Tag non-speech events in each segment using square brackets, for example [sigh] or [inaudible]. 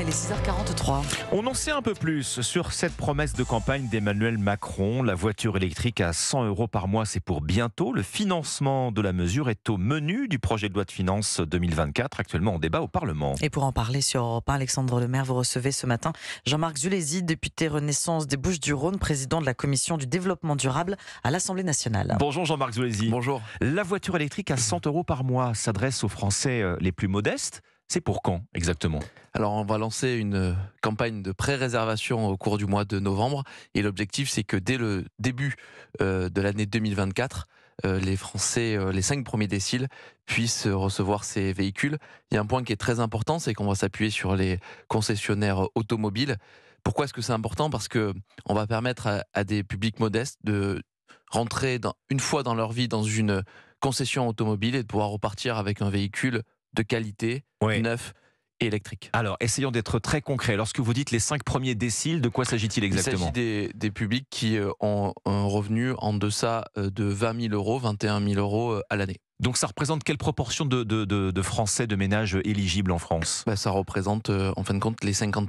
il est 6h43. On en sait un peu plus sur cette promesse de campagne d'Emmanuel Macron. La voiture électrique à 100 euros par mois, c'est pour bientôt. Le financement de la mesure est au menu du projet de loi de finances 2024, actuellement en débat au Parlement. Et pour en parler sur Europe 1, Alexandre Lemaire, vous recevez ce matin Jean-Marc Zulézy, député Renaissance des Bouches-du-Rhône, président de la Commission du développement durable à l'Assemblée nationale. Bonjour Jean-Marc Zulézi. Bonjour. La voiture électrique à 100 euros par mois s'adresse aux Français euh, les plus modestes c'est pour quand exactement Alors on va lancer une euh, campagne de pré-réservation au cours du mois de novembre et l'objectif c'est que dès le début euh, de l'année 2024, euh, les Français, les cinq premiers déciles, puissent recevoir ces véhicules. Il y a un point qui est très important, c'est qu'on va s'appuyer sur les concessionnaires automobiles. Pourquoi est-ce que c'est important Parce que on va permettre à, des publics modestes de rentrer une fois dans leur vie dans une concession automobile et de pouvoir repartir avec un véhicule de qualité, neuf et électrique. Alors, essayons d'être très concrets. Lorsque vous dites les cinq premiers déciles, de quoi s'agit-il exactement Il s'agit des, publics qui euh, ont un revenu en deçà euh, de 20 000 euros, 21 000 euros euh, à l'année. Donc ça représente quelle proportion de, Français, de ménages éligibles en France bah, Ça représente en fin de compte les 50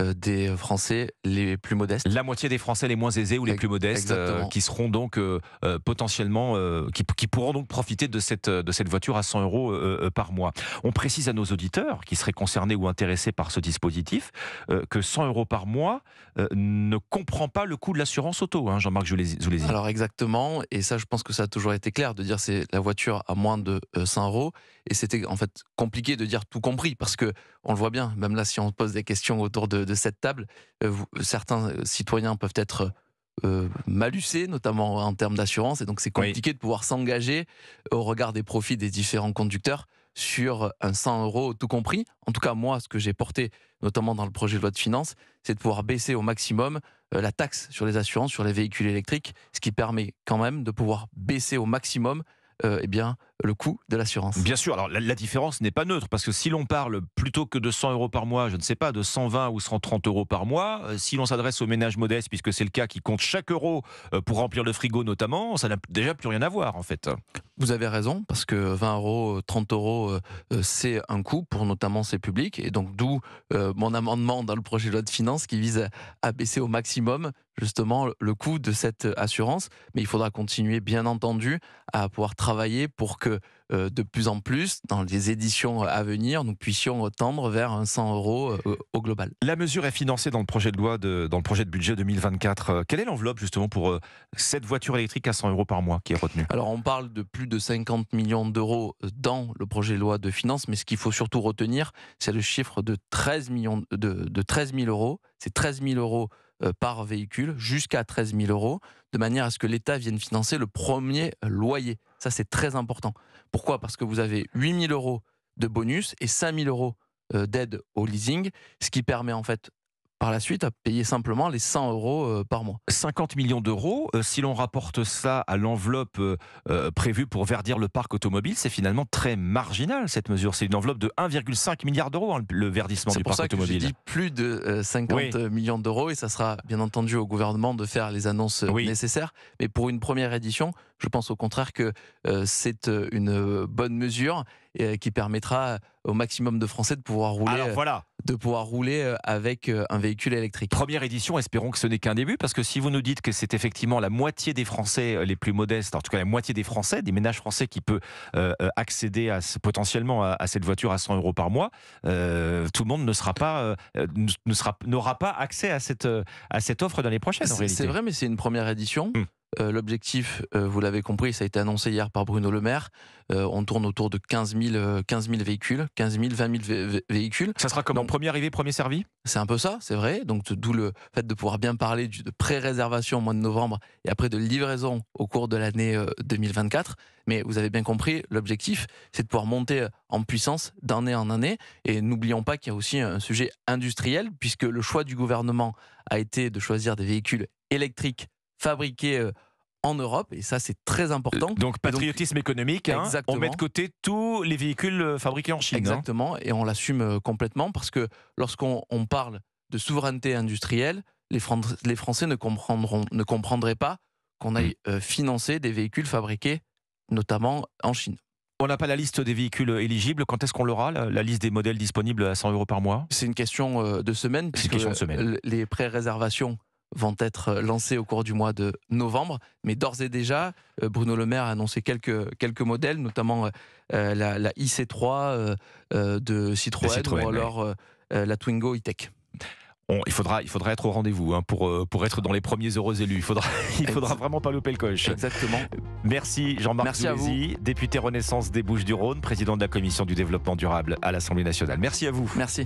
euh, des Français les plus modestes. La moitié des Français les moins aisés ou les plus modestes euh, qui seront donc euh, potentiellement, qui, pourront donc profiter de cette, de cette voiture à 100 euros par mois. On précise à nos auditeurs qui seraient concernés ou intéressés par ce dispositif que 100 euros par mois ne comprend pas le coût de l'assurance auto, hein, Jean-Marc Joulézy. Alors exactement, et ça je pense que ça a toujours été clair de dire c'est la voiture à moins de 100 euros, et c'était en fait compliqué de dire tout compris parce que on le voit bien, même là si on pose des questions autour de de, cette table. Euh, certains euh, citoyens peuvent être euh, malucés, notamment en termes d'assurance, et donc c'est compliqué de pouvoir s'engager euh, au regard des profits des différents conducteurs sur un 100 euros tout compris. En tout cas, moi, ce que j'ai porté, notamment dans le projet de loi de finances, c'est de pouvoir baisser au maximum la taxe sur les assurances, sur les véhicules électriques, ce qui permet quand même de pouvoir baisser au maximum euh, eh bien, le coût de l'assurance. Bien sûr, alors la, différence n'est pas neutre, parce que si l'on parle plutôt que de 100 euros par mois, je ne sais pas, de 120 ou 130 euros par mois, euh, si l'on s'adresse aux ménages modestes, puisque c'est le cas qui compte chaque euro euh, pour remplir le frigo notamment, ça n'a déjà plus rien à voir en fait vous avez raison, parce que 20 euros, 30 euh, euros, euh, euh, c'est un coût pour notamment ces publics. Et donc, d'où mon amendement dans le projet de loi de finances qui vise à baisser au maximum justement le coût de cette assurance. Mais il faudra continuer, bien entendu, à pouvoir travailler pour que euh, de plus en plus, dans les éditions euh, à venir, nous puissions euh, tendre vers 100 euros au global. La mesure est financée dans le projet de loi, dans le projet de budget 2024. Quelle est l'enveloppe justement pour cette voiture électrique à 100 euros par mois qui est retenue Alors on parle de plus de 50 millions d'euros dans le projet de loi de finances, mais ce qu'il faut surtout retenir, c'est le chiffre de 13, millions, de 13 000 euros. C'est 13 000 euros euh, par véhicule jusqu'à 13 000 euros, de manière à ce que l'État vienne financer le premier loyer. Ça, c'est très important. Pourquoi Parce que vous avez 8 000 euros de bonus et 5 000 euros euh, d'aide au leasing, ce qui permet en fait par la suite à payer simplement les 100 euros euh, par mois. 50 millions d'euros, euh, si l'on rapporte ça à l'enveloppe euh, prévue pour verdir le parc automobile, c'est finalement très marginal cette mesure. C'est une enveloppe de 1,5 milliard d'euros, hein, le verdissement du parc automobile. C'est pour ça que plus de 50 millions d'euros et ça sera bien entendu au gouvernement de faire les annonces nécessaires. Mais pour une première édition, je pense au contraire que c'est une bonne mesure euh, qui permettra euh, au maximum de Français de pouvoir rouler, euh, voilà. de pouvoir rouler avec un véhicule électrique. Première édition, espérons que ce n'est qu'un début, parce que si vous nous dites que c'est effectivement la moitié des Français les plus modestes, en tout cas la moitié des Français, des ménages français qui peut accéder à ce, potentiellement à, cette voiture à 100 euros par mois, tout le monde ne sera pas, ne sera, n'aura pas accès à cette, à cette offre dans les prochaines. C'est vrai, mais c'est une première édition. Hum. Euh, l'objectif, euh, vous l'avez compris, ça a été annoncé hier par Bruno Le Maire. Euh, on tourne autour de 15 000, véhicules, 15 000, 20 000 véhicules. Ça sera comme en premier arrivé, premier servi C'est un peu ça, c'est vrai. Donc d'où le fait de pouvoir bien parler de pré-réservation au mois de novembre et après de livraison au cours de l'année 2024. Mais vous avez bien compris, l'objectif, c'est de pouvoir monter en puissance d'année en année. Et n'oublions pas qu'il y a aussi un sujet industriel, puisque le choix du gouvernement a été de choisir des véhicules électriques fabriqués euh, en Europe, et ça c'est très important. Euh, donc patriotisme économique, hein. on met de côté tous les véhicules euh, fabriqués en Chine. Hein. Exactement, et on l'assume complètement parce que lorsqu'on parle de souveraineté industrielle, les, les Français ne, comprendront, ne comprendraient pas qu'on aille financé mm. financer des véhicules fabriqués notamment en Chine. On n'a pas la liste des véhicules éligibles. Quand est-ce qu'on l'aura, la, liste des modèles disponibles à 100 euros par mois C'est une question de semaine. Puisque une question de semaine. Les pré-réservations vont être euh, lancés au cours du mois de novembre. Mais d'ores et déjà, euh, Bruno Le Maire a annoncé quelques, quelques modèles, notamment euh, la, IC3 de Citroën, ou alors la Twingo E-Tech. il, faudra, il faudra être au rendez-vous hein, pour, pour être dans les premiers heureux élus. Il faudra, [laughs] il faudra vraiment pas louper le coche. Exactement. Merci Jean-Marc Zoulézy, député Renaissance des Bouches-du-Rhône, président de la Commission du développement durable à l'Assemblée nationale. Merci à vous. Merci.